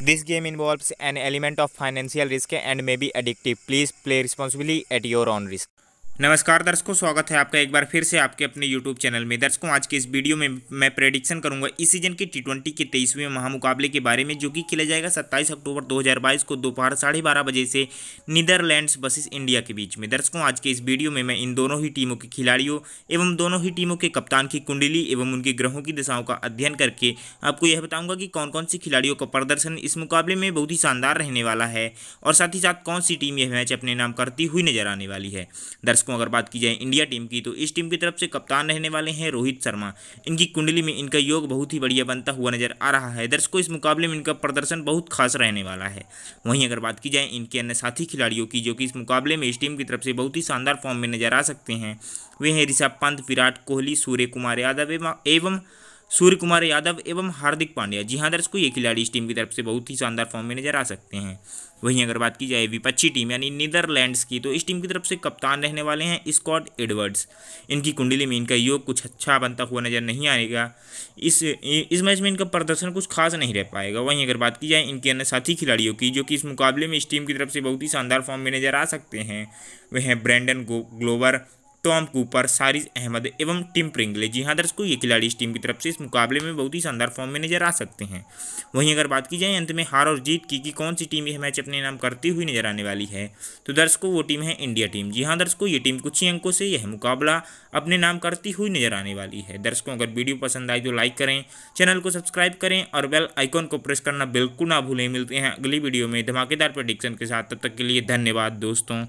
This game involves an element of financial risk and may be addictive. Please play responsibly at your own risk. नमस्कार दर्शकों स्वागत है आपका एक बार फिर से आपके अपने यूट्यूब चैनल में दर्शकों आज के इस वीडियो में मैं प्रेडिक्शन करूंगा इस सीजन की टी ट्वेंटी के तेईसवें महामुकाबले के बारे में जो कि खेला जाएगा 27 अक्टूबर 2022 को दोपहर साढ़े बारह बजे से नीदरलैंड्स बसेस इंडिया के बीच में दर्शकों आज के इस वीडियो में मैं इन दोनों ही टीमों के खिलाड़ियों एवं दोनों ही टीमों के कप्तान की कुंडली एवं उनके ग्रहों की दिशाओं का अध्ययन करके आपको यह बताऊंगा कि कौन कौन सी खिलाड़ियों का प्रदर्शन इस मुकाबले में बहुत ही शानदार रहने वाला है और साथ ही साथ कौन सी टीम यह मैच अपने नाम करती हुई नजर आने वाली है दर्शकों दर्शकों अगर बात की जाए इंडिया टीम की तो इस टीम की तरफ से कप्तान रहने वाले हैं रोहित शर्मा इनकी कुंडली में इनका योग बहुत ही बढ़िया बनता हुआ नजर आ रहा है दर्शकों इस मुकाबले में इनका प्रदर्शन बहुत खास रहने वाला है वहीं अगर बात की जाए इनके अन्य साथी खिलाड़ियों की जो कि इस मुकाबले में इस टीम की तरफ से बहुत ही शानदार फॉर्म में नजर आ सकते हैं वे हैं ऋषभ पंत विराट कोहली सूर्य कुमार यादव एवं सूर्य कुमार यादव एवं हार्दिक पांड्या जी हाँ दर्शकों ये खिलाड़ी इस टीम की तरफ से बहुत ही शानदार फॉर्म में नजर आ सकते हैं वहीं अगर बात की जाए विपक्षी टीम यानी नीदरलैंड्स की तो इस टीम की तरफ से कप्तान रहने वाले हैं स्कॉट एडवर्ड्स इनकी कुंडली में इनका योग कुछ अच्छा बनता हुआ नजर नहीं आएगा इस इस मैच में इनका प्रदर्शन कुछ खास नहीं रह पाएगा वहीं अगर बात की जाए इनके अन्य साथी खिलाड़ियों की जो कि इस मुकाबले में इस टीम की तरफ से बहुत ही शानदार फॉर्म में नजर आ सकते हैं वह हैं Brandon Glover Tom Cooper Shariz Ahmad एवं टिम प्रिंगले जी हाँ दर्शकों ये खिलाड़ी इस टीम की तरफ से इस मुकाबले में बहुत ही शानदार फॉर्म में नजर आ सकते हैं वहीं अगर बात की जाए अंत में हार और जीत की कि कौन सी टीम यह मैच अपने नाम करती हुई नजर आने वाली है तो दर्शकों वो टीम है इंडिया टीम जी हाँ दर्शकों ये टीम कुछ ही अंकों से यह मुकाबला अपने नाम करती हुई नजर आने वाली है दर्शकों अगर वीडियो पसंद आई तो लाइक करें चैनल को सब्सक्राइब करें और बेल आइकॉन को प्रेस करना बिल्कुल ना भूलें मिलते हैं अगली वीडियो में धमाकेदार प्रोडिक्शन के साथ तब तक के लिए धन्यवाद दोस्तों